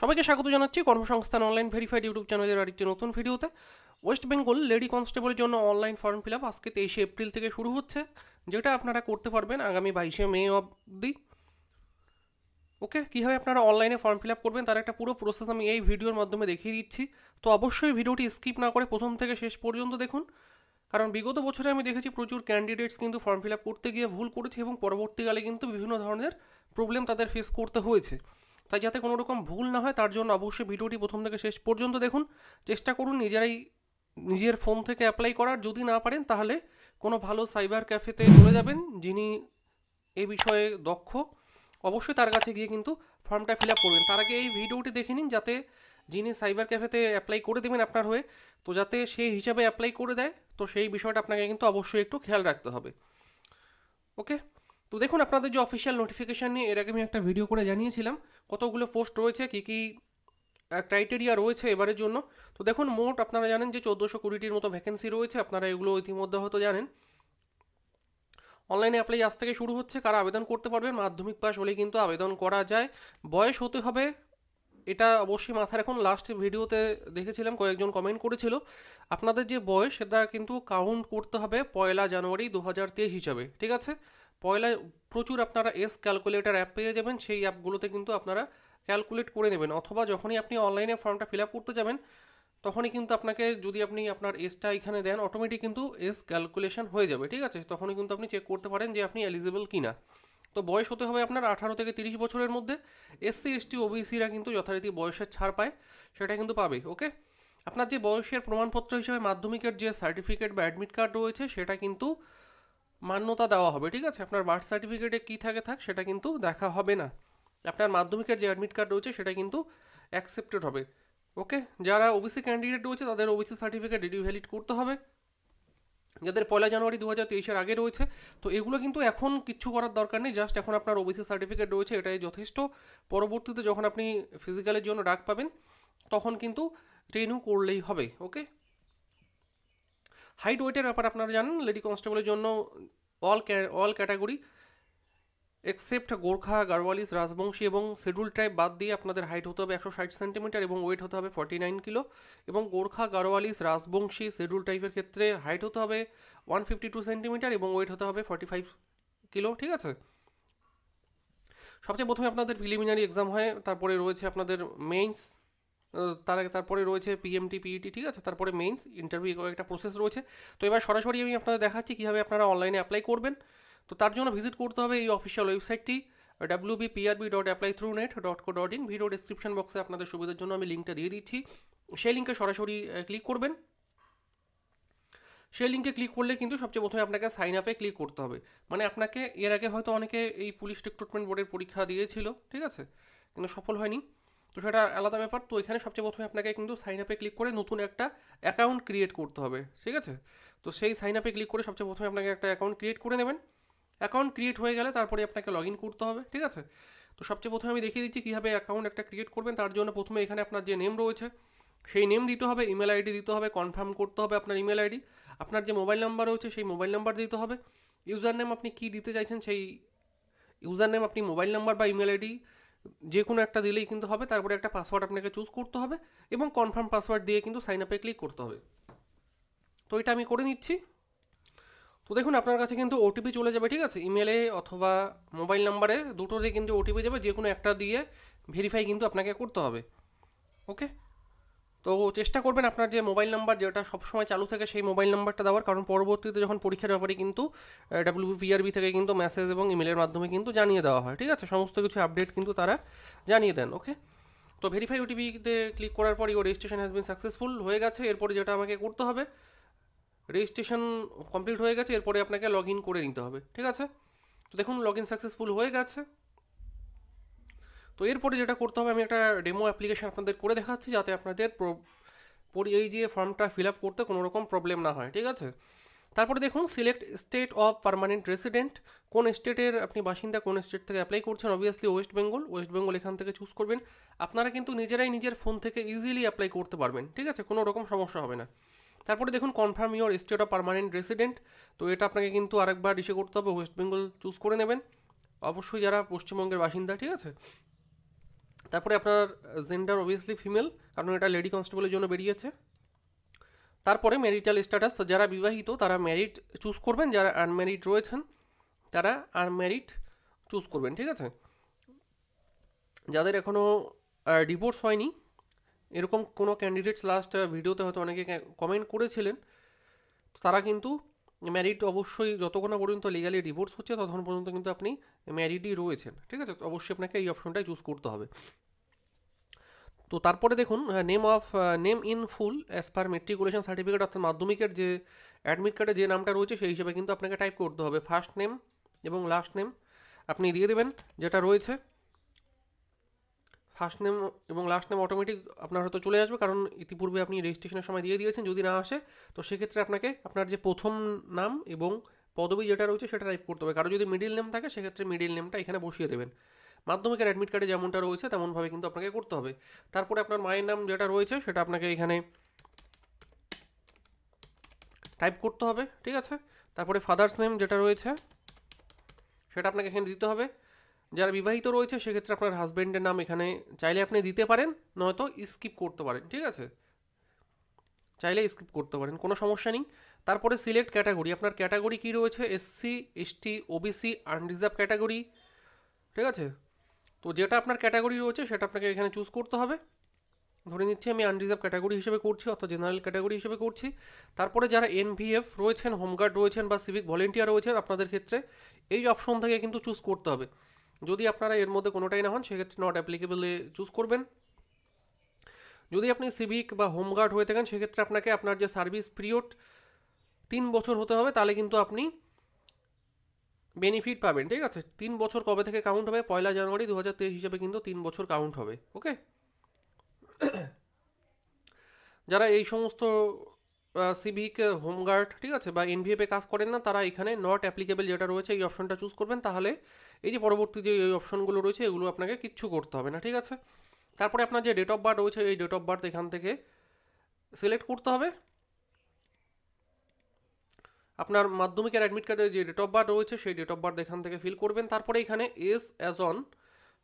সবাইকে স্বাগত জানাচ্ছি কর্মসংস্থান অনলাইন ভেরিফাইড ইউটিউব চ্যানেলের আরেকটি নতুন ভিডিওতে ওয়েস্ট বেঙ্গল লেডি কনস্টেবলের জন্য অনলাইন ফর্ম ফিল আপ আজকে তেইশে এপ্রিল থেকে শুরু হচ্ছে যেটা আপনারা করতে পারবেন আগামী বাইশে মে অবধি ওকে কীভাবে আপনারা অনলাইনে ফর্ম ফিল আপ করবেন তার একটা পুরো প্রসেস আমি এই ভিডিওর মাধ্যমে দেখিয়ে দিচ্ছি তো অবশ্যই ভিডিওটি স্কিপ না করে প্রথম থেকে শেষ পর্যন্ত দেখুন কারণ বিগত বছরে আমি দেখেছি প্রচুর ক্যান্ডিডেটস কিন্তু ফর্ম ফিল আপ করতে গিয়ে ভুল করেছে এবং পরবর্তীকালে কিন্তু বিভিন্ন ধরনের প্রবলেম তাদের ফেস করতে হয়েছে তাই যাতে কোনো রকম ভুল না হয় তার জন্য অবশ্যই ভিডিওটি প্রথম থেকে শেষ পর্যন্ত দেখুন চেষ্টা করুন নিজেরাই নিজের ফোন থেকে অ্যাপ্লাই করার যদি না পারেন তাহলে কোনো ভালো সাইবার ক্যাফেতে চলে যাবেন যিনি এ বিষয়ে দক্ষ অবশ্যই তার কাছে গিয়ে কিন্তু ফর্মটা ফিল আপ করবেন তার আগে এই ভিডিওটি দেখে নিন যাতে যিনি সাইবার ক্যাফেতে অ্যাপ্লাই করে দেবেন আপনার হয়ে তো যাতে সেই হিসাবে অ্যাপ্লাই করে দেয় তো সেই বিষয়টা আপনাকে কিন্তু অবশ্যই একটু খেয়াল রাখতে হবে ওকে তো দেখুন আপনাদের যে অফিসিয়াল নোটিফিকেশান নিয়ে এর আগে আমি একটা ভিডিও করে জানিয়েছিলাম কতগুলো পোস্ট রয়েছে কী কী ক্রাইটেরিয়া রয়েছে এবারের জন্য তো দেখুন মোট আপনারা জানেন যে চোদ্দোশো কুড়িটির মতো ভ্যাকেন্সি রয়েছে আপনারা এগুলো ইতিমধ্যে হয়তো জানেন অনলাইনে অ্যাপ্লাই আজ থেকে শুরু হচ্ছে কারা আবেদন করতে পারবেন মাধ্যমিক পাস হলে কিন্তু আবেদন করা যায় বয়স হতে হবে এটা অবশ্যই মাথায় রাখুন লাস্ট ভিডিওতে দেখেছিলাম কয়েকজন কমেন্ট করেছিল আপনাদের যে বয়স সেটা কিন্তু কাউন্ট করতে হবে পয়লা জানুয়ারি দু হাজার তেইশ হিসাবে ঠিক আছে পয়লা প্রচুর আপনারা এস ক্যালকুলেটার অ্যাপ পেয়ে যাবেন সেই অ্যাপগুলোতে কিন্তু আপনারা ক্যালকুলেট করে নেবেন অথবা যখনই আপনি অনলাইনে ফর্মটা ফিল আপ করতে যাবেন তখনই কিন্তু আপনাকে যদি আপনি আপনার এসটা এখানে দেন অটোমেটিক কিন্তু এস ক্যালকুলেশন হয়ে যাবে ঠিক আছে তখনই কিন্তু আপনি চেক করতে পারেন যে আপনি এলিজিবল কি না তো বয়স হতে হবে আপনার আঠারো থেকে তিরিশ বছরের মধ্যে এসসি এসটি ওবিসিরা কিন্তু যথারীতি বয়সের ছাড় পায় সেটা কিন্তু পাবে ওকে আপনার যে বয়সের প্রমাণপত্র হিসেবে মাধ্যমিকের যে সার্টিফিকেট বা অ্যাডমিট কার্ড রয়েছে সেটা কিন্তু মান্যতা দেওয়া হবে ঠিক আছে আপনার বার্থ সার্টিফিকেটে কী থাকে থাক সেটা কিন্তু দেখা হবে না আপনার মাধ্যমিকের যে অ্যাডমিট কার্ড রয়েছে সেটা কিন্তু অ্যাকসেপ্টেড হবে ওকে যারা ওবিসি ক্যান্ডিডেট রয়েছে তাদের ওবিসি সার্টিফিকেট রিডিভ্যালিড করতে হবে যাদের পয়লা জানুয়ারি দু হাজার তেইশের আগে রয়েছে তো এগুলো কিন্তু এখন কিচ্ছু করার দরকার নেই জাস্ট এখন আপনার ওবিসি সার্টিফিকেট রয়েছে এটাই যথেষ্ট পরবর্তীতে যখন আপনি ফিজিক্যালের জন্য ডাক পাবেন তখন কিন্তু ট্রেনও করলেই হবে ওকে হাইট ওয়েটের ব্যাপার আপনারা জানেন লেডি কনস্টেবলের জন্য all all category except Gorkha Garhwalis Rajbanshi এবং শেডুল ট্রাইব বাদ দিয়ে আপনাদের হাইট হতে হবে একশো ষাট সেন্টিমিটার এবং ওয়েট হতে হবে ফর্টি নাইন কিলো এবং গোর্খা গারওয়ালিস রাজবংশী শেডুল টাইপের ক্ষেত্রে হাইট হতে হবে ওয়ান ফিফটি টু সেন্টিমিটার এবং ওয়েট হতে হবে ফর্টি ফাইভ কিলো ঠিক আছে সবচেয়ে প্রথমে আপনাদের প্রিলিমিনারি এক্সাম হয় তারপরে রয়েছে আপনাদের মেইনস তার তারপরে রয়েছে পিএমটি পিইটি e ঠিক আছে তারপরে মেইনস ইন্টারভিউ একটা প্রসেস রয়েছে তো এবার সরাসরি আমি আপনাদের দেখাচ্ছি কীভাবে আপনারা অনলাইনে অ্যাপ্লাই করবেন তো তার জন্য ভিজিট করতে হবে এই অফিসিয়াল ওয়েবসাইটটি W B PRB dot apply through net dot co dot in video description বক্সে আপনাদের সুবিধার জন্য আমি লিঙ্কটা দিয়ে দিচ্ছি সেই লিঙ্কে সরাসরি ক্লিক করবেন সেই লিঙ্কে ক্লিক করলে কিন্তু সবচেয়ে প্রথমে আপনাকে সাইন আপে ক্লিক করতে হবে মানে আপনাকে এর আগে হয়তো অনেকে এই পুলিশ রিক্রুটমেন্ট বোর্ডের পরীক্ষা দিয়েছিল ঠিক আছে কিন্তু সফল হয়নি তো সেটা আলাদা ব্যাপার তো এখানে সবচেয়ে প্রথমে আপনাকে কিন্তু সাইন আপে ক্লিক করে নতুন একটা অ্যাকাউন্ট ক্রিয়েট করতে হবে ঠিক আছে তো সেই সাইন আপে ক্লিক করে সবচেয়ে প্রথমে আপনাকে একটা অ্যাকাউন্ট ক্রিয়েট করে নেবেন অ্যাকাউন্ট ক্রিয়েট হয়ে গেলে তারপরে আপনাকে লগ ইন করতে হবে ঠিক আছে তো সবচেয়ে প্রথমে আমি দেখিয়ে দিচ্ছি কীভাবে অ্যাকাউন্ট একটা ক্রিয়েট করবেন তার জন্য প্রথমে এখানে আপনার যে নেম রয়েছে সেই নেম দিতে হবে ইমেল আইডি দিতে হবে কনফার্ম করতে হবে আপনার ইমেল আইডি আপনার যে মোবাইল নাম্বার রয়েছে সেই মোবাইল নাম্বার দিতে হবে ইউজার নেম আপনি কী দিতে চাইছেন সেই ইউজার নেম আপনি মোবাইল নাম্বার বা ইমেল আইডি যে কোনো একটা দিলেই কিন্তু হবে তারপরে একটা পাসওয়ার্ড আপনাকে চুজ করতে হবে এবং কনফার্ম পাসওয়ার্ড দিয়ে কিন্তু সাইন আপে ক্লিক করতে হবে তো এটা আমি করে নিচ্ছি তো দেখুন আপনার কাছে কিন্তু ওটিপি চলে যাবে ঠিক আছে ইমেলে অথবা মোবাইল নাম্বারে দুটোতে কিন্তু ওটিপি যাবে যে কোনো একটা দিয়ে ভেরিফাই কিন্তু আপনাকে করতে হবে ওকে তো চেষ্টা করবেন আপনার যে মোবাইল নাম্বার যেটা সবসময় চালু থাকে সেই মোবাইল নাম্বারটা দেওয়ার কারণ পরবর্তীতে যখন পরীক্ষার ব্যাপারে কিন্তু ডাব্লিউপিআরবি থেকে কিন্তু মেসেজ এবং ইমেলের মাধ্যমে কিন্তু জানিয়ে দেওয়া হয় ঠিক আছে সমস্ত কিছু আপডেট কিন্তু তারা জানিয়ে দেন ওকে তো ভেরিফাই ওটিপিতে ক্লিক করার পর your registration has been successful হয়ে গেছে এরপরে যেটা আমাকে করতে হবে রেজিস্ট্রেশন কমপ্লিট হয়ে গেছে এরপরে আপনাকে লগ ইন করে নিতে হবে ঠিক আছে তো দেখুন লগ ইন সাকসেসফুল হয়ে গেছে তো এরপরে যেটা করতে হবে আমি একটা ডেমো অ্যাপ্লিকেশান আপনাদের করে দেখাচ্ছি যাতে আপনাদের এই যে ফর্মটা ফিল আপ করতে কোনো রকম প্রবলেম না হয় ঠিক আছে তারপরে দেখুন select state of permanent resident কোন স্টেটের আপনি বাসিন্দা কোন স্টেট থেকে অ্যাপ্লাই করছেন obviously West Bengal West Bengal এখান থেকে চুজ করবেন আপনারা কিন্তু নিজেরাই নিজের ফোন থেকে ইজিলি অ্যাপ্লাই করতে পারবেন ঠিক আছে কোনো রকম সমস্যা হবে না তারপরে দেখুন confirm your state of permanent resident তো এটা আপনাকে কিন্তু আরেকবার ইসে করতে হবে ওয়েস্ট বেঙ্গল চুজ করে নেবেন অবশ্যই যারা পশ্চিমবঙ্গের বাসিন্দা ঠিক আছে তারপরে আপনার জেন্ডার অবভিয়াসলি ফিমেল কারণ এটা লেডি কনস্টেবলের জন্য বেরিয়েছে তারপরে ম্যারিটাল স্ট্যাটাস যারা বিবাহিত তারা ম্যারিড চুজ করবেন যারা আনম্যারিড রয়েছেন তারা আনম্যারিড চুজ করবেন ঠিক আছে যাদের এখনও ডিভোর্স হয়নি এরকম কোনো ক্যান্ডিডেটস লাস্ট ভিডিওতে হয়তো অনেকে কমেন্ট করেছিলেন তারা কিন্তু ম্যারিড অবশ্যই যতক্ষণ পর্যন্ত লিগালি ডিভোর্স হচ্ছে ততক্ষণ পর্যন্ত কিন্তু আপনি ম্যারিডই রয়েছেন ঠিক আছে অবশ্যই আপনাকে এই অপশনটাই চুজ করতে হবে তো তারপরে দেখুন name of name in full as per matriculation certificate অর্থাৎ মাধ্যমিকের যে অ্যাডমিট কার্ডে যে নামটা রয়েছে সেই হিসেবে কিন্তু আপনাকে টাইপ করতে হবে ফার্স্ট নেম এবং লাস্ট নেম আপনি দিয়ে দেবেন যেটা রয়েছে ফার্স্ট নেম এবং লাস্ট নেম অটোমেটিক আপনার হয়তো চলে আসবে কারণ ইতিপূর্বে আপনি রেজিস্ট্রেশনের সময় দিয়ে দিয়েছেন যদি না আসে তো সেক্ষেত্রে আপনাকে আপনার যে প্রথম নাম এবং পদবী যেটা রয়েছে সেটা টাইপ করতে হবে কারো যদি মিডিল নেম থাকে সেক্ষেত্রে মিডিল নেমটা এখানে বসিয়ে দেবেন মাধ্যমিকের অ্যাডমিট কার্ডে যেমনটা রয়েছে তেমনভাবে কিন্তু আপনাকে করতে হবে তারপরে আপনার মায়ের নাম যেটা রয়েছে সেটা আপনাকে এখানে টাইপ করতে হবে ঠিক আছে তারপরে ফাদার্স নেম যেটা রয়েছে সেটা আপনাকে এখানে দিতে হবে যারা বিবাহিত রয়েছে সেক্ষেত্রে আপনার হাজব্যান্ডের নাম এখানে চাইলে আপনি দিতে পারেন নয়তো স্কিপ করতে পারেন ঠিক আছে চাইলে স্কিপ করতে পারেন কোনো সমস্যা নেই তারপরে সিলেক্ট ক্যাটাগরি আপনার ক্যাটাগরি কী রয়েছে SC ST OBC unreserved category ঠিক আছে তো যেটা আপনার ক্যাটাগরি রয়েছে সেটা আপনাকে এখানে চুজ করতে হবে ধরে নিচ্ছি আমি আনরিজার্ভ ক্যাটাগরি হিসেবে করছি অর্থাৎ জেনারেল ক্যাটাগরি হিসেবে করছি তারপরে যারা এনভিএফ রয়েছেন হোমগার্ড রয়েছেন বা সিভিক ভলেন্টিয়ার রয়েছেন আপনাদের ক্ষেত্রে এই অপশন থেকে কিন্তু চুজ করতে হবে যদি আপনারা এর মধ্যে কোনোটাই না হন সেক্ষেত্রে নট অ্যাপ্লিকেবলে চুজ করবেন যদি আপনি সিভিক বা হোমগার্ড হয়ে থাকেন সেক্ষেত্রে আপনাকে আপনার যে সার্ভিস পিরিয়ড তিন বছর হতে হবে তাহলে কিন্তু আপনি বেনিফিট পাবেন ঠিক আছে তিন বছর কবে থেকে কাউন্ট হবে পয়লা জানুয়ারি দু হাজার তেইশ হিসাবে কিন্তু তিন বছর কাউন্ট হবে ওকে যারা এই সমস্ত সিভিক হোমগার্ড ঠিক আছে বা এনভিএফে কাজ করেন না তারা এখানে নট অ্যাপ্লিকেবল যেটা রয়েছে এই অপশনটা চুজ করবেন তাহলে এই যে পরবর্তী যে এই অপশনগুলো রয়েছে এগুলো আপনাকে কিচ্ছু করতে হবে না ঠিক আছে তারপরে আপনার যে ডেট অফ বার্থ রয়েছে এই ডেট অফ বার্থ এখান থেকে সিলেক্ট করতে হবে আপনার মাধ্যমিকের অ্যাডমিট কার্ডের যে ডেট অফ বার্থ রয়েছে সেই ডেট অফ বার্থ এখান থেকে ফিল করবেন তারপরে এখানে as as on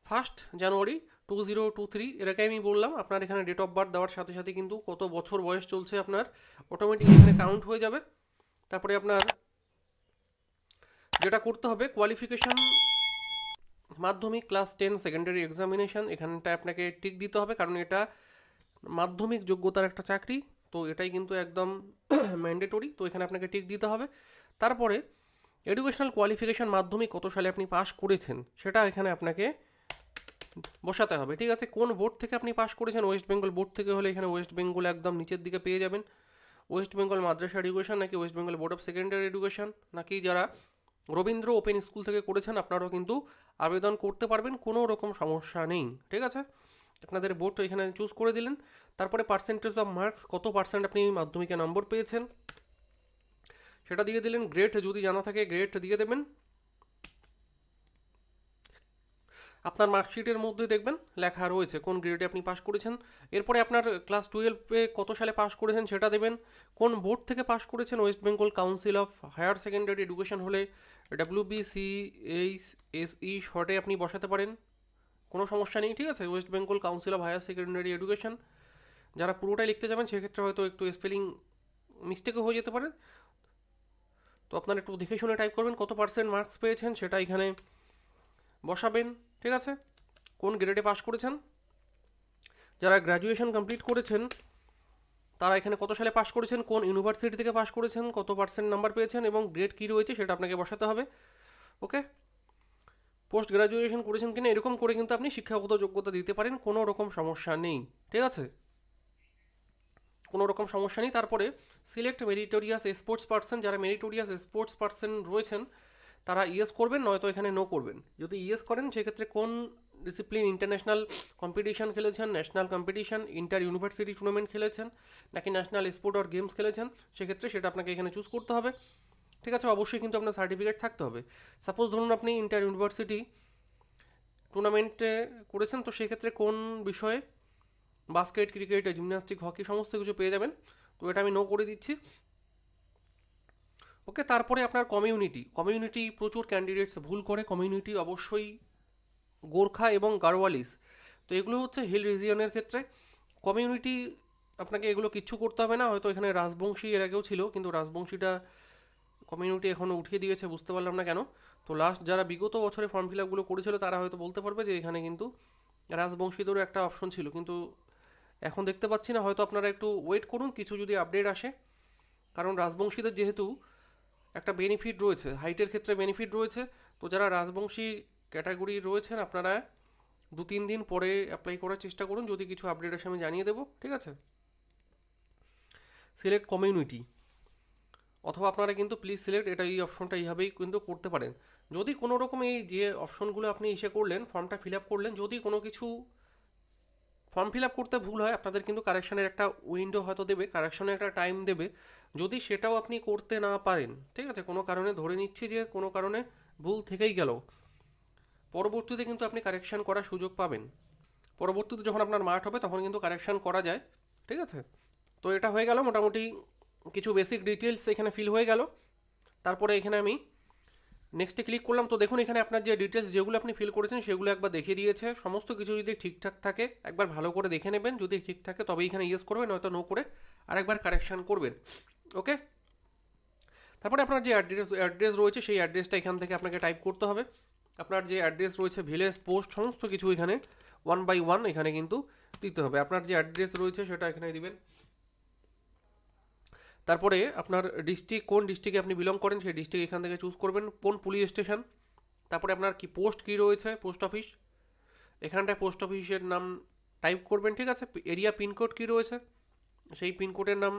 first January two zero two three এরকে আমি বললাম আপনার এখানে ডেট অফ বার্থ দেওয়ার সাথে সাথে কিন্তু কত বছর বয়স চলছে আপনার অটোমেটিক এখানে কাউন্ট হয়ে যাবে তারপরে আপনার যেটা করতে হবে কোয়ালিফিকেশান মাধ্যমিক ক্লাস টেন সেকেন্ডারি এক্সামিনেশান এখানটা আপনাকে টিক দিতে হবে কারণ এটা মাধ্যমিক যোগ্যতার একটা চাকরি তো এটাই কিন্তু একদম ম্যান্ডেটরি তো এখানে আপনাকে টিক দিতে হবে তারপরে এডুকেশনাল কোয়ালিফিকেশান মাধ্যমে কত সালে আপনি পাশ করেছেন সেটা এখানে আপনাকে বসাতে হবে ঠিক আছে কোন বোর্ড থেকে আপনি পাশ করেছেন ওয়েস্ট বেঙ্গল বোর্ড থেকে হলে এখানে ওয়েস্ট বেঙ্গল একদম নিচের দিকে পেয়ে যাবেন ওয়েস্ট বেঙ্গল মাদ্রাসা এডুকেশন নাকি West Bengal board of secondary education নাকি যারা রবীন্দ্র ওপেন স্কুল থেকে করেছেন আপনারাও কিন্তু আবেদন করতে পারবেন কোনো রকম সমস্যা নেই ঠিক আছে আপনাদের বোর্ড এখানে চুজ করে দিলেন তারপরে পার্সেন্টেজ অফ মার্কস কত পার্সেন্ট আপনি মাধ্যমিকে নম্বর পেয়েছেন সেটা দিয়ে দিলেন গ্রেড যদি জানা থাকে গ্রেড দিয়ে দেবেন আপনার মার্কশিটের মধ্যে দেখবেন লেখা রয়েছে কোন গ্রেডে আপনি পাশ করেছেন এরপরে আপনার ক্লাস টুয়েলভে কত সালে পাশ করেছেন সেটা দেবেন কোন বোর্ড থেকে পাশ করেছেন West Bengal council of higher secondary education হলে ডাব্লিউবিসিএইচ এসই শর্টে আপনি বসাতে পারেন কোনো সমস্যা নেই ঠিক আছে West Bengal council of higher secondary education যারা পুরোটাই লিখতে যাবেন সেক্ষেত্রে হয়তো একটু স্পেলিং মিস্টেকও হয়ে যেতে পারে তো আপনারা একটু দেখে শুনে টাইপ করবেন কত পার্সেন্ট মার্কস পেয়েছেন সেটা এখানে বসাবেন ঠিক আছে কোন গ্রেডে পাশ করেছেন যারা গ্র্যাজুয়েশন কমপ্লিট করেছেন তারা এখানে কত সালে পাশ করেছেন কোন ইউনিভার্সিটি থেকে পাশ করেছেন কত পার্সেন্ট নাম্বার পেয়েছেন এবং গ্রেড কী রয়েছে সেটা আপনাকে বসাতে হবে ওকে পোস্ট গ্রাজুয়েশন করেছেন কিনা এরকম করে কিন্তু আপনি শিক্ষাগত যোগ্যতা দিতে পারেন কোনো রকম সমস্যা নেই ঠিক আছে কোনো রকম সমস্যা নেই তারপরে সিলেক্ট মেরিটোরিয়াস স্পোর্টস পার্সন যারা মেরিটোরিয়াস স্পোর্টস পার্সন রয়েছেন তারা ইয়েস করবেন নয়তো এখানে নো করবেন যদি ইয়েস করেন সেক্ষেত্রে কোন ডিসিপ্লিন ইন্টারন্যাশনাল কম্পিটিশন খেলেছেন national competition inter university tournament খেলেছেন নাকি ন্যাশনাল স্পোর্ট অর গেমস খেলেছেন সেক্ষেত্রে সেটা আপনাকে এখানে চুজ করতে হবে ঠিক আছে অবশ্যই কিন্তু আপনার সার্টিফিকেট থাকতে হবে সাপোজ ধরুন আপনি ইন্টার ইউনিভার্সিটি টুর্নামেন্টে করেছেন তো সেক্ষেত্রে কোন বিষয়ে বাস্কেট ক্রিকেট জিমন্যাস্টিক হকি সমস্ত কিছু পেয়ে যাবেন তো এটা আমি নো করে দিচ্ছি ওকে তারপরে আপনার কমিউনিটি কমিউনিটি প্রচুর ক্যান্ডিডেটস ভুল করে কমিউনিটি অবশ্যই গোর্খা এবং গারওয়ালিস তো এগুলো হচ্ছে হিল রিজিয়নের ক্ষেত্রে কমিউনিটি আপনাকে এগুলো কিচ্ছু করতে হবে না হয়তো এখানে রাজবংশী এর আগেও ছিল কিন্তু রাজবংশীটা কমিউনিটি এখনও উঠিয়ে দিয়েছে বুঝতে পারলাম না কেন তো লাস্ট যারা বিগত বছরে ফর্ম ফিল আপগুলো করেছিল তারা হয়তো বলতে পারবে যে এখানে কিন্তু রাজবংশীদেরও একটা অপশন ছিল কিন্তু এখন দেখতে পাচ্ছি না হয়তো আপনারা একটু ওয়েট করুন কিছু যদি আপডেট আসে কারণ রাজবংশীদের যেহেতু একটা বেনিফিট রয়েছে হাইটের ক্ষেত্রে বেনিফিট রয়েছে তো যারা রাজবংশী ক্যাটাগরি রয়েছেন আপনারা দু তিন দিন পরে অ্যাপ্লাই করার চেষ্টা করুন যদি কিছু আপডেট আসে আমি জানিয়ে দেবো ঠিক আছে সিলেক্ট কমিউনিটি অথবা আপনারা কিন্তু প্লিজ সিলেক্ট এটা এই অপশনটা এইভাবেই কিন্তু করতে পারেন যদি কোনো রকম এই যে অপশনগুলো আপনি ইসে করলেন ফর্মটা ফিল আপ করলেন যদি কোনো কিছু ফর্ম ফিল আপ করতে ভুল হয় আপনাদের কিন্তু কারেকশনের একটা উইন্ডো হয়তো দেবে কারেকশনের একটা টাইম দেবে যদি সেটাও আপনি করতে না পারেন ঠিক আছে কোনো কারণে ধরে নিচ্ছি যে কোনো কারণে ভুল থেকেই গেল পরবর্তীতে কিন্তু আপনি কারেকশান করার সুযোগ পাবেন পরবর্তীতে যখন আপনার মাঠ হবে তখন কিন্তু কারেকশান করা যায় ঠিক আছে তো এটা হয়ে গেল মোটামুটি কিছু বেসিক ডিটেলস এখানে ফিল হয়ে গেল তারপরে এখানে আমি নেক্সটে ক্লিক করলাম তো দেখুন এখানে আপনার যে ডিটেলস যেগুলো আপনি ফিল করেছেন সেগুলো একবার দেখিয়ে দিয়েছে সমস্ত কিছু যদি ঠিকঠাক থাকে একবার ভালো করে দেখে নেবেন যদি ঠিক থাকে তবে এখানে ইয়েস করবেন নয়তো নো করে আরেকবার কারেকশান করবেন ওকে তারপরে আপনার যে অ্যাড্রেস অ্যাড্রেস রয়েছে সেই অ্যাড্রেসটা এখান থেকে আপনাকে টাইপ করতে হবে আপনার যে অ্যাড্রেস রয়েছে ভিলেজ পোস্ট সমস্ত কিছু এখানে ওয়ান বাই ওয়ান এখানে কিন্তু দিতে হবে আপনার যে অ্যাড্রেস রয়েছে সেটা এখানে দেবেন তারপরে আপনার ডিস্ট্রিক্ট কোন ডিস্ট্রিক্টে আপনি বিলং করেন সেই ডিস্ট্রিক্ট এখান থেকে চুজ করবেন কোন পুলিশ স্টেশন তারপরে আপনার কি পোস্ট কী রয়েছে পোস্ট অফিস এখানটায় পোস্ট অফিসের নাম টাইপ করবেন ঠিক আছে এরিয়া পিনকোড কী রয়েছে সেই পিনকোডের নাম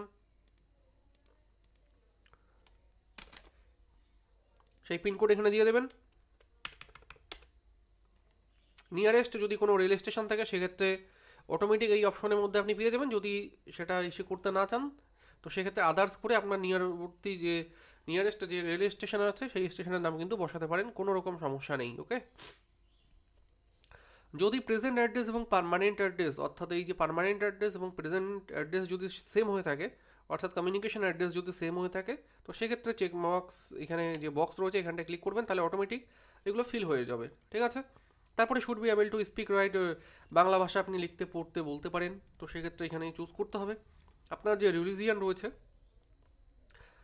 সেই পিনকোড এখানে দিয়ে দেবেন নিয়ারেস্ট যদি কোনো রেল স্টেশন থাকে সেক্ষেত্রে অটোমেটিক এই অপশনের মধ্যে আপনি পেয়ে যাবেন যদি সেটা ইস্যু করতে না চান তো সেক্ষেত্রে আদার্স করে আপনার নিয়ারবর্তী যে নিয়ারেস্ট যে রেল স্টেশন আছে সেই স্টেশনের নাম কিন্তু বসাতে পারেন কোনো রকম সমস্যা নেই ওকে যদি প্রেজেন্ট অ্যাড্রেস এবং পারমানেন্ট অ্যাড্রেস অর্থাৎ এই যে পারমানেন্ট অ্যাড্রেস এবং প্রেজেন্ট অ্যাড্রেস যদি সেম হয়ে থাকে অর্থাৎ কমিউনিকেশন অ্যাড্রেস যদি সেম হয়ে থাকে তো সেক্ষেত্রে চেক বক্স এখানে যে বক্স রয়েছে এখানটা ক্লিক করবেন তাহলে অটোমেটিক এগুলো ফিল হয়ে যাবে ঠিক আছে তারপরে should be able to speak right Bangla ভাষা আপনি লিখতে পড়তে বলতে পারেন তো সেক্ষেত্রে এখানে চুজ করতে হবে আপনার যে রিলিজিয়ান রয়েছে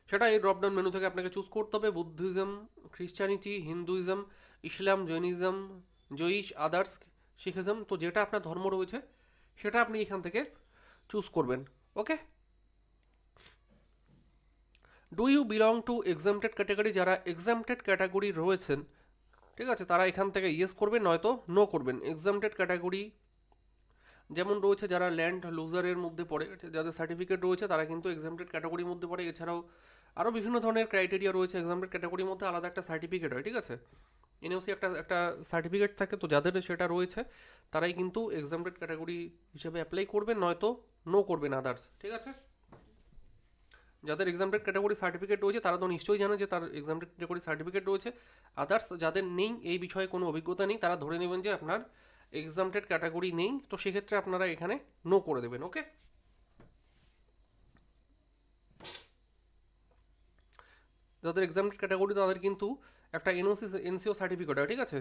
সেটা এই ড্রপডাউন মেনু থেকে আপনাকে চুজ করতে হবে Buddhism Christianity Hinduism Islam Jainism Jewish others Sikhism তো যেটা আপনার ধর্ম রয়েছে সেটা আপনি এখান থেকে চুজ করবেন okay do you belong to exempted category যারা এক্সামটেড ক্যাটাগরি রয়েছেন ঠিক আছে তারা এখান থেকে ইয়েস করবেন নয়তো নো করবেন এক্সামটেড ক্যাটাগরি যেমন রয়েছে যারা ল্যান্ড লুজারের মধ্যে পড়ে যাদের সার্টিফিকেট রয়েছে তারা কিন্তু এক্সামটেড ক্যাটাগরির মধ্যে পড়ে এছাড়াও আরও বিভিন্ন ধরনের ক্রাইটেরিয়া রয়েছে এক্সামটেড ক্যাটাগরির মধ্যে আলাদা একটা সার্টিফিকেট হয় ঠিক আছে এনএসি একটা একটা সার্টিফিকেট থাকে তো যাদের সেটা রয়েছে তারাই কিন্তু এক্সামটেড ক্যাটাগরি হিসেবে অ্যাপ্লাই করবেন নয়তো নো করবেন আদার্স ঠিক আছে যাদের এক্সামটেড ক্যাটাগরি সার্টিফিকেট রয়েছে তারা তো নিশ্চয়ই জানে যে তার এক্সামটেড ক্যাটাগরি সার্টিফিকেট রয়েছে আদার্স যাদের নেই এই বিষয়ে কোনো অভিজ্ঞতা নেই তারা ধরে নেবেন যে আপনার এক্সামটেড ক্যাটাগরি নেই তো সেক্ষেত্রে আপনারা এখানে নো করে দেবেন ওকে যাদের এক্সামটেড ক্যাটাগরি তাদের কিন্তু একটা এনওসি এনসিও সার্টিফিকেট হয় ঠিক আছে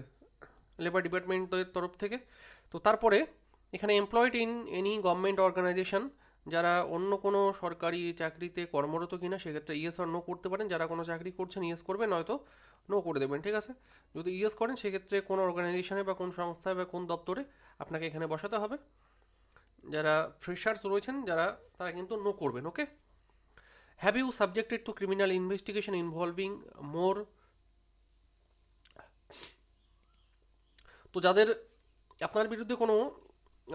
লেবার ডিপার্টমেন্টের তরফ থেকে তো তারপরে এখানে employed in any government organization যারা অন্য কোনো সরকারি চাকরিতে কর্মরত কিনা সেক্ষেত্রে ইয়েস আর নো করতে পারেন যারা কোনো চাকরি করছেন ইয়েস করবে নয়তো নো করে দেবেন ঠিক আছে যদি ইয়েস করেন সেক্ষেত্রে কোন অর্গানাইজেশনে বা কোন সংস্থায় বা কোন দপ্তরে আপনাকে এখানে বসাতে হবে যারা ফ্রেশার্স রয়েছেন যারা তারা কিন্তু নো করবেন okay have you subjected to criminal investigation involving more তো যাদের আপনার বিরুদ্ধে কোনো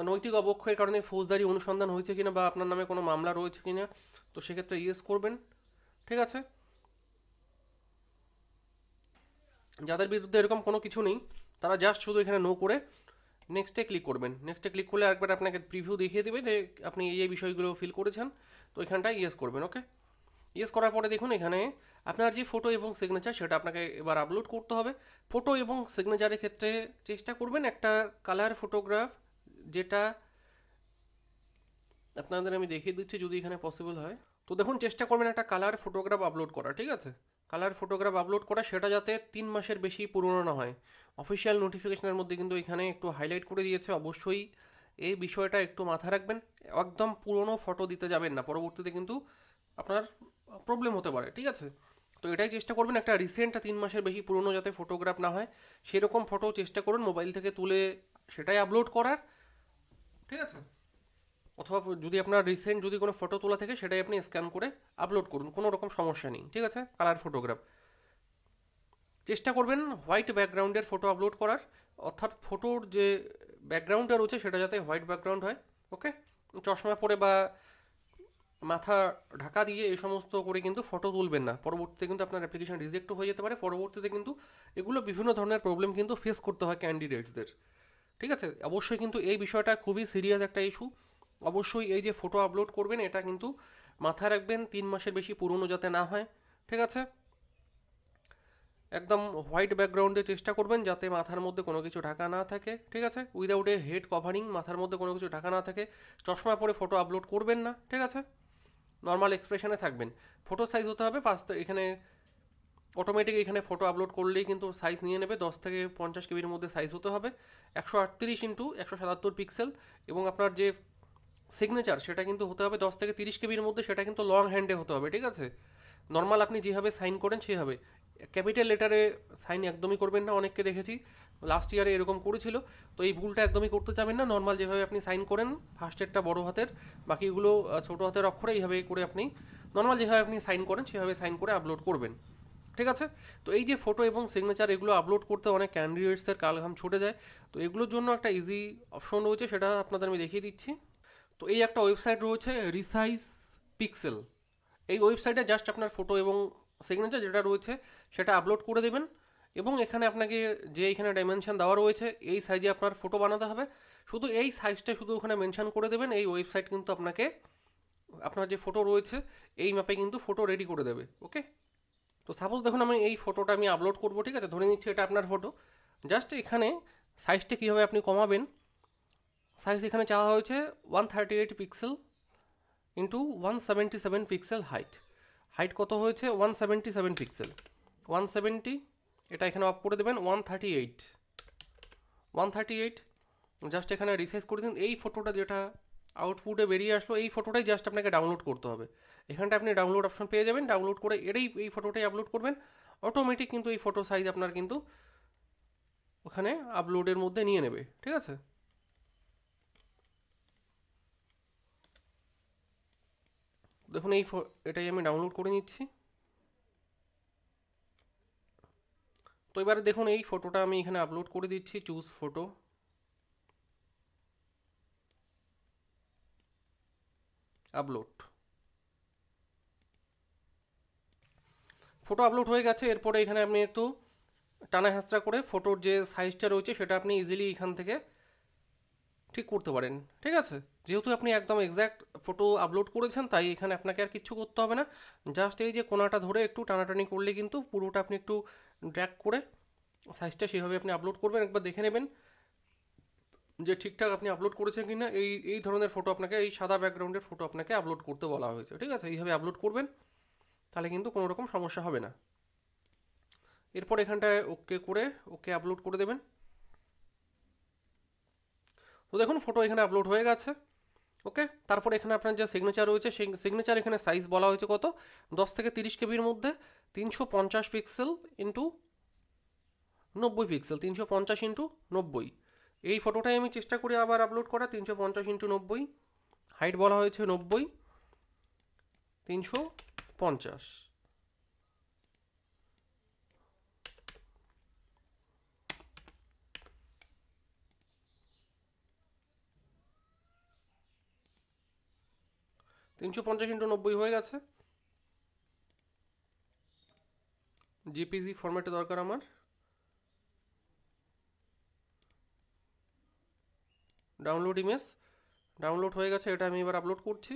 নৈতিক অবক্ষয়ের কারণে ফৌজদারি অনুসন্ধান হয়েছে কিনা বা আপনার নামে কোনো মামলা রয়েছে কিনা তো সেক্ষেত্রে ইয়েস করবেন ঠিক আছে যাদের বিরুদ্ধে এরকম কোনো কিছু নেই তারা জাস্ট শুধু এখানে নো করে নেক্সটে ক্লিক করবেন নেক্সটে ক্লিক করলে একবার আপনাকে প্রিভিউ দেখিয়ে দেবে যে আপনি এই এই বিষয়গুলো ফিল করেছেন তো এখানটায় ইয়েস করবেন ওকে ইয়েস করার পরে দেখুন এখানে আপনার যে ফটো এবং সিগনেচার সেটা আপনাকে এবার আপলোড করতে হবে ফটো এবং সিগনেচারের ক্ষেত্রে চেষ্টা করবেন একটা কালার ফটোগ্রাফ যেটা আপনাদের আমি দেখিয়ে দিচ্ছি যদি এখানে পসিবল হয় তো দেখুন চেষ্টা করবেন একটা কালার ফটোগ্রাফ আপলোড করা ঠিক আছে কালার ফটোগ্রাফ আপলোড করা সেটা যাতে তিন মাসের বেশি পুরনো না হয় অফিসিয়াল নোটিফিকেশনের মধ্যে কিন্তু এখানে একটু হাইলাইট করে দিয়েছে অবশ্যই এই বিষয়টা একটু মাথা রাখবেন একদম পুরনো ফটো দিতে যাবেন না পরবর্তীতে কিন্তু আপনার প্রবলেম হতে পারে ঠিক আছে তো এটাই চেষ্টা করবেন একটা রিসেন্ট তিন মাসের বেশি পুরনো যাতে ফটোগ্রাফ না হয় সেরকম ফটো চেষ্টা করুন মোবাইল থেকে তুলে সেটাই আপলোড করার ঠিক আছে অথবা যদি আপনার রিসেন্ট যদি কোনো ফটো তোলা থাকে সেটাই আপনি স্ক্যান করে আপলোড করুন কোনো রকম সমস্যা নেই ঠিক আছে কালার ফটোগ্রাফ চেষ্টা করবেন হোয়াইট ব্যাকগ্রাউন্ডের ফটো আপলোড করার অর্থাৎ ফটোর যে ব্যাকগ্রাউন্ডটা রয়েছে সেটা যাতে হোয়াইট ব্যাকগ্রাউন্ড হয় ওকে চশমা পরে বা মাথা ঢাকা দিয়ে এই সমস্ত করে কিন্তু ফটো তুলবেন না পরবর্তীতে কিন্তু আপনার অ্যাপ্লিকেশান রিজেক্টও হয়ে যেতে পারে পরবর্তীতে কিন্তু এগুলো বিভিন্ন ধরনের প্রবলেম কিন্তু ফেস করতে হয় ক্যান্ডিডেটসদের ঠিক আছে অবশ্যই কিন্তু এই বিষয়টা খুবই সিরিয়াস একটা ইস্যু অবশ্যই এই যে ফটো আপলোড করবেন এটা কিন্তু মাথায় রাখবেন তিন মাসের বেশি পুরনো যাতে না হয় ঠিক আছে একদম হোয়াইট ব্যাকগ্রাউন্ডে চেষ্টা করবেন যাতে মাথার মধ্যে কোনো কিছু ঢাকা না থাকে ঠিক আছে উইদাউট এ হেড কভারিং মাথার মধ্যে কোনো কিছু ঢাকা না থাকে চশমা পরে ফটো আপলোড করবেন না ঠিক আছে নর্মাল এক্সপ্রেশনে থাকবেন ফটো সাইজ হতে হবে পাঁচ এখানে অটোমেটিক এখানে ফটো আপলোড করলেই কিন্তু সাইজ নিয়ে নেবে দশ থেকে পঞ্চাশ কেবির মধ্যে সাইজ হতে হবে একশো আটত্রিশ ইন্টু একশো সাতাত্তর পিক্সেল এবং আপনার যে সিগনেচার সেটা কিন্তু হতে হবে দশ থেকে তিরিশ কেবির মধ্যে সেটা কিন্তু লং হ্যান্ডে হতে হবে ঠিক আছে নর্মাল আপনি যেভাবে সাইন করেন সেভাবে ক্যাপিটাল লেটারে সাইন একদমই করবেন না অনেককে দেখেছি লাস্ট ইয়ারে এরকম করেছিল তো এই ভুলটা একদমই করতে চাবেন না নর্মাল যেভাবে আপনি সাইন করেন ফার্স্টেরটা বড় হাতের বাকিগুলো ছোটো হাতের অক্ষরে এইভাবে করে আপনি নর্মাল যেভাবে আপনি সাইন করেন সেভাবে সাইন করে আপলোড করবেন ঠিক আছে তো এই যে ফটো এবং সিগনেচার এগুলো আপলোড করতে অনেক ক্যান্ডিডেটসের কালঘাম ছুটে যায় তো এগুলোর জন্য একটা ইজি অপশন রয়েছে সেটা আপনাদের আমি দেখিয়ে দিচ্ছি তো এই একটা ওয়েবসাইট রয়েছে রিসাইজ পিক্সেল এই ওয়েবসাইটে জাস্ট আপনার ফটো এবং সিগনেচার যেটা রয়েছে সেটা আপলোড করে দেবেন এবং এখানে আপনাকে যে এখানে ডাইমেনশান দেওয়া রয়েছে এই সাইজে আপনার ফটো বানাতে হবে শুধু এই সাইজটা শুধু ওখানে মেনশান করে দেবেন এই ওয়েবসাইট কিন্তু আপনাকে আপনার যে ফটো রয়েছে এই ম্যাপে কিন্তু ফটো রেডি করে দেবে ওকে তো সাপোজ দেখুন আমি এই ফটোটা আমি আপলোড করবো ঠিক আছে ধরে নিচ্ছি এটা আপনার ফটো জাস্ট এখানে সাইজটা কীভাবে আপনি কমাবেন সাইজ এখানে চাওয়া হয়েছে one thirty eight pixel into one seventy seven pixel height height কত হয়েছে one seventy seven pixel one seventy এটা এখানে অফ করে দেবেন one thirty eight one thirty eight just এখানে রিসাইজ করে দিন এই ফটোটা যেটা আউটপুটে বেরিয়ে আসলো এই ফটোটাই জাস্ট আপনাকে ডাউনলোড করতে হবে এখানটা আপনি ডাউনলোড অপশন পেয়ে যাবেন ডাউনলোড করে এরই এই ফটোটাই আপলোড করবেন অটোমেটিক কিন্তু এই ফটো সাইজ আপনার কিন্তু ওখানে আপলোডের মধ্যে নিয়ে নেবে ঠিক আছে দেখুন এই এটাই আমি ডাউনলোড করে নিচ্ছি তো এবারে দেখুন এই ফটোটা আমি এখানে আপলোড করে দিচ্ছি choose photo upload photo upload হয়ে গেছে এরপরে এখানে আপনি একটু টানা হ্যাঁচড়া করে ফটোর যে সাইজটা রয়েছে সেটা আপনি ইজিলি এখান থেকে ঠিক করতে পারেন ঠিক আছে যেহেতু আপনি একদম এক্স্যাক্ট ফটো আপলোড করেছেন তাই এখানে আপনাকে আর কিচ্ছু করতে হবে না জাস্ট এই যে কোনাটা ধরে একটু টানাটানি করলে কিন্তু পুরোটা আপনি একটু ড্র্যাক করে সাইজটা সেভাবে আপনি আপলোড করবেন একবার দেখে নেবেন যে ঠিকঠাক আপনি আপলোড করেছেন কি না এই এই ধরনের ফটো আপনাকে এই সাদা ব্যাকগ্রাউন্ডের ফটো আপনাকে আপলোড করতে বলা হয়েছে ঠিক আছে এইভাবে আপলোড করবেন তাহলে কিন্তু কোনো রকম সমস্যা হবে না এরপর এখানটায় ওকে করে ওকে আপলোড করে দেবেন তো দেখুন ফটো এখানে আপলোড হয়ে গেছে ওকে তারপর এখানে আপনার যে সিগনেচার রয়েছে সেই সিগনেচার এখানে সাইজ বলা হয়েছে কত দশ থেকে তিরিশ কেবির মধ্যে তিনশো পঞ্চাশ পিক্সেল ইন্টু নব্বই পিক্সেল তিনশো পঞ্চাশ ইন্টু নব্বই এই ফটোটাই আমি চেষ্টা করি আবার আপলোড করা তিনশো পঞ্চাশ ইন্টু নব্বই হাইট বলা হয়েছে নব্বই তিনশো পঞ্চাশ তিনশো পঞ্চাশ ইন্টু নব্বই হয়ে গেছে জিপিজি ফরম্যাটে দরকার আমার ডাউনলোড ইমেজ ডাউনলোড হয়ে গেছে এটা আমি এবার আপলোড করছি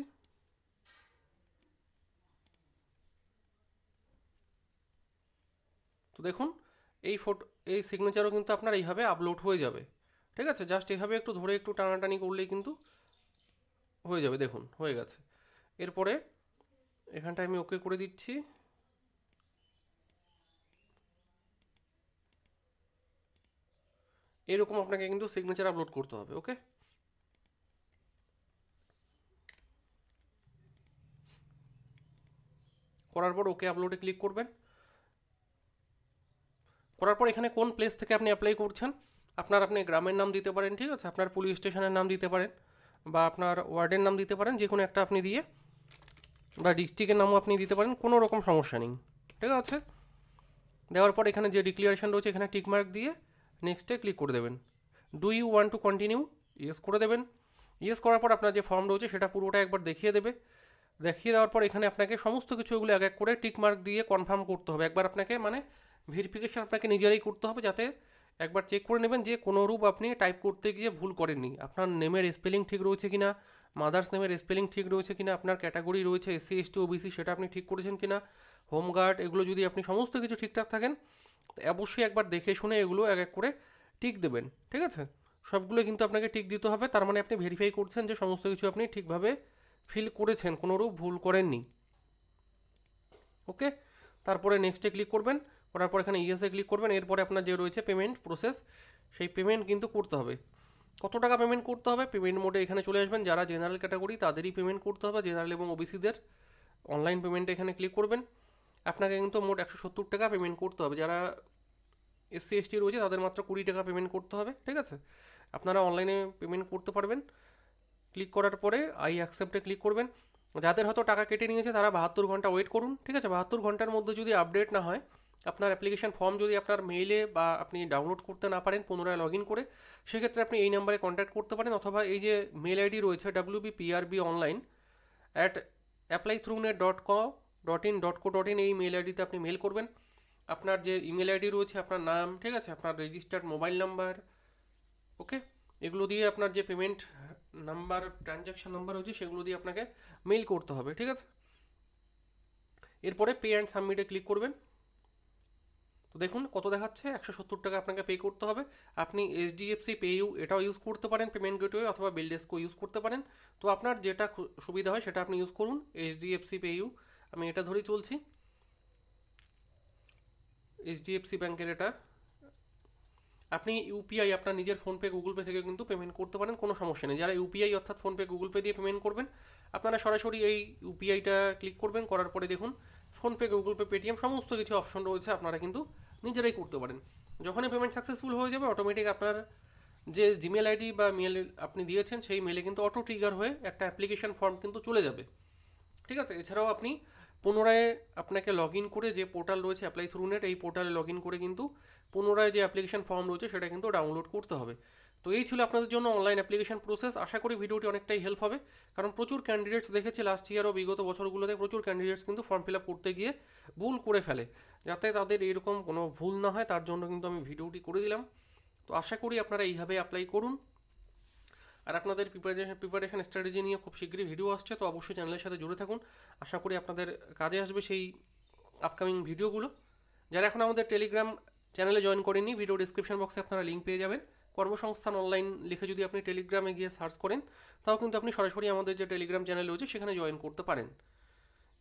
তো দেখুন এই ফটো এই সিগনেচারও কিন্তু আপনার এইভাবে আপলোড হয়ে যাবে ঠিক আছে জাস্ট এইভাবে একটু ধরে একটু টানাটানি করলেই কিন্তু হয়ে যাবে দেখুন হয়ে গেছে এরপরে এখানটা আমি ওকে করে দিচ্ছি এরকম আপনাকে কিন্তু সিগনেচার আপলোড করতে হবে ওকে করার পর ওকে আপলোডে ক্লিক করবেন করার পর এখানে কোন প্লেস থেকে আপনি অ্যাপ্লাই করছেন আপনার আপনি গ্রামের নাম দিতে পারেন ঠিক আছে আপনার পুলিশ স্টেশনের নাম দিতে পারেন বা আপনার ওয়ার্ডের নাম দিতে পারেন যে কোনো একটা আপনি দিয়ে বা ডিস্ট্রিক্টের নামও আপনি দিতে পারেন কোনো রকম সমস্যা নেই ঠিক আছে দেওয়ার পর এখানে যে ডিক্লিয়ারেশন রয়েছে এখানে টিকমার্ক দিয়ে নেক্সটে ক্লিক করে দেবেন do you want to continue yes করে দেবেন ইয়েস করার পর আপনার যে ফর্ম রয়েছে সেটা পুরোটা একবার দেখিয়ে দেবে দেখিয়ে দেওয়ার পর এখানে আপনাকে সমস্ত কিছু এগুলো এক এক করে টিকমার্ক দিয়ে কনফার্ম করতে হবে একবার আপনাকে মানে ভেরিফিকেশান আপনাকে নিজেরাই করতে হবে যাতে একবার চেক করে নেবেন যে কোনোরূপ আপনি টাইপ করতে গিয়ে ভুল করেননি আপনার নেমের স্পেলিং ঠিক রয়েছে কি না মাদার্স নেমের স্পেলিং ঠিক রয়েছে কিনা আপনার ক্যাটাগরি রয়েছে এসসি এসটি ওবিসি সেটা আপনি ঠিক করেছেন কিনা হোমগার্ড এগুলো যদি আপনি সমস্ত কিছু ঠিকঠাক থাকেন অবশ্যই একবার দেখে শুনে এগুলো এক এক করে টিক দেবেন ঠিক আছে সবগুলো কিন্তু আপনাকে টিক দিতে হবে তার মানে আপনি ভেরিফাই করছেন যে সমস্ত কিছু আপনি ঠিকভাবে ফিল করেছেন কোনোরূপ ভুল করেননি ওকে তারপরে নেক্সটে ক্লিক করবেন করার পর এখানে ইএসএ ক্লিক করবেন এরপরে আপনার যে রয়েছে পেমেন্ট প্রসেস সেই পেমেন্ট কিন্তু করতে হবে কত টাকা পেমেন্ট করতে হবে পেমেন্ট মোডে এখানে চলে আসবেন যারা জেনারেল ক্যাটাগরি তাদেরই পেমেন্ট করতে হবে জেনারেল এবং ওবিসিদের অনলাইন পেমেন্টে এখানে ক্লিক করবেন আপনাকে কিন্তু মোট একশো সত্তর টাকা পেমেন্ট করতে হবে যারা এসসি এসটি রয়েছে তাদের মাত্র কুড়ি টাকা পেমেন্ট করতে হবে ঠিক আছে আপনারা অনলাইনে পেমেন্ট করতে পারবেন ক্লিক করার পরে আই অ্যাকসেপ্টে ক্লিক করবেন যাদের হয়তো টাকা কেটে নিয়েছে তারা বাহাত্তর ঘন্টা ওয়েট করুন ঠিক আছে বাহাত্তর ঘন্টার মধ্যে যদি আপডেট না হয় আপনার অ্যাপ্লিকেশান ফর্ম যদি আপনার মেইলে বা আপনি ডাউনলোড করতে না পারেন পুনরায় লগ ইন করে সেক্ষেত্রে আপনি এই নাম্বারে কন্ট্যাক্ট করতে পারেন অথবা এই যে মেল আইডি রয়েছে W PRB online at apply through net dot co dot in dot co dot in এই মেল আইডিতে আপনি মেল করবেন আপনার যে ইমেল আইডি রয়েছে আপনার নাম ঠিক আছে আপনার রেজিস্টার্ড মোবাইল নাম্বার ওকে এগুলো দিয়ে আপনার যে পেমেন্ট নাম্বার ট্রানজ্যাকশান নাম্বার রয়েছে সেগুলো দিয়ে আপনাকে মেল করতে হবে ঠিক আছে এরপরে পে অ্যান্ড সাবমিটে ক্লিক করবেন তো দেখুন কত দেখাচ্ছে একশো সত্তর টাকা আপনাকে পে করতে হবে আপনি এইচডিএফসি পেইউ এটাও ইউজ করতে পারেন পেমেন্ট গেটওয়ে অথবা বিলডেস্কও ইউজ করতে পারেন তো আপনার যেটা সুবিধা হয় সেটা আপনি ইউজ করুন এইচডিএফসি পে ইউ আমি এটা ধরেই চলছি এইচডিএফসি ব্যাংকের এটা আপনি ইউপিআই আপনার নিজের ফোনপে গুগল পে থেকে কিন্তু পেমেন্ট করতে পারেন কোনো সমস্যা নেই যারা ইউপিআই অর্থাৎ ফোনপে গুগল পে দিয়ে পেমেন্ট করবেন আপনারা সরাসরি এই ইউপিআইটা ক্লিক করবেন করার পরে দেখুন ফোনপে গুগল পে পেটিএম সমস্ত কিছু অপশন রয়েছে আপনারা কিন্তু নিজেরাই করতে পারেন যখনই পেমেন্ট সাকসেসফুল হয়ে যাবে অটোমেটিক আপনার যে জিমেল আইডি বা মেল আপনি দিয়েছেন সেই মেলে কিন্তু অটো ট্রিগার হয়ে একটা অ্যাপ্লিকেশান ফর্ম কিন্তু চলে যাবে ঠিক আছে এছাড়াও আপনি পুনরায় আপনাকে লগ ইন করে যে পোর্টাল রয়েছে অ্যাপ্লাই থ্রু নেট এই পোর্টালে লগ ইন করে কিন্তু পুনরায় যে অ্যাপ্লিকেশান ফর্ম রয়েছে সেটা কিন্তু ডাউনলোড করতে হবে তো এই ছিল আপনাদের জন্য অনলাইন অ্যাপ্লিকেশন প্রসেস আশা করি ভিডিওটি অনেকটাই হেল্প হবে কারণ প্রচুর ক্যান্ডিডেটস দেখেছি লাস্ট ইয়ারও বিগত বছরগুলোতে প্রচুর ক্যান্ডিডেটস কিন্তু ফর্ম ফিল আপ করতে গিয়ে ভুল করে ফেলে যাতে তাদের এরকম কোনো ভুল না হয় তার জন্য কিন্তু আমি ভিডিওটি করে দিলাম তো আশা করি আপনারা এইভাবে অ্যাপ্লাই করুন আর আপনাদের প্রিপারেশন প্রিপারেশন স্ট্র্যাটেজি নিয়ে খুব শীঘ্রই ভিডিও আসছে তো অবশ্যই চ্যানেলের সাথে জুড়ে থাকুন আশা করি আপনাদের কাজে আসবে সেই আপকামিং ভিডিওগুলো যারা এখন আমাদের টেলিগ্রাম চ্যানেলে জয়েন করেননি ভিডিও ডিসক্রিপশন বক্সে আপনারা লিঙ্ক পেয়ে যাবেন কর্মসংস্থান অনলাইন লিখে যদি আপনি টেলিগ্রামে গিয়ে সার্চ করেন তাও কিন্তু আপনি সরাসরি আমাদের যে টেলিগ্রাম চ্যানেল রয়েছে সেখানে জয়েন করতে পারেন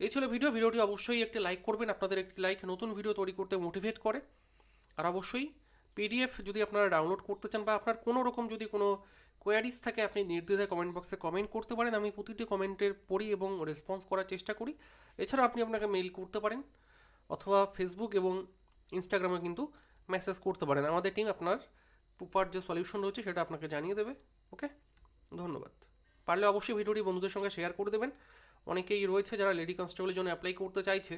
এই ছিল ভিডিও ভিডিওটি অবশ্যই একটি লাইক করবেন আপনাদের একটি লাইক নতুন ভিডিও তৈরি করতে মোটিভেট করে আর অবশ্যই পিডিএফ যদি আপনারা ডাউনলোড করতে চান বা আপনার কোনো রকম যদি কোনো কোয়ারিজ থাকে আপনি নির্দ্বিধায় কমেন্ট বক্সে কমেন্ট করতে পারেন আমি প্রতিটি কমেন্টের পড়ি এবং রেসপন্স করার চেষ্টা করি এছাড়া আপনি আপনাকে মেইল করতে পারেন অথবা ফেসবুক এবং ইনস্টাগ্রামে কিন্তু মেসেজ করতে পারেন আমাদের টিম আপনার প্রপার যে সলিউশন রয়েছে সেটা আপনাকে জানিয়ে দেবে ওকে ধন্যবাদ পারলে অবশ্যই ভিডিওটি বন্ধুদের সঙ্গে শেয়ার করে দেবেন অনেকেই রয়েছে যারা লেডি কনস্টেবলের জন্য অ্যাপ্লাই করতে চাইছে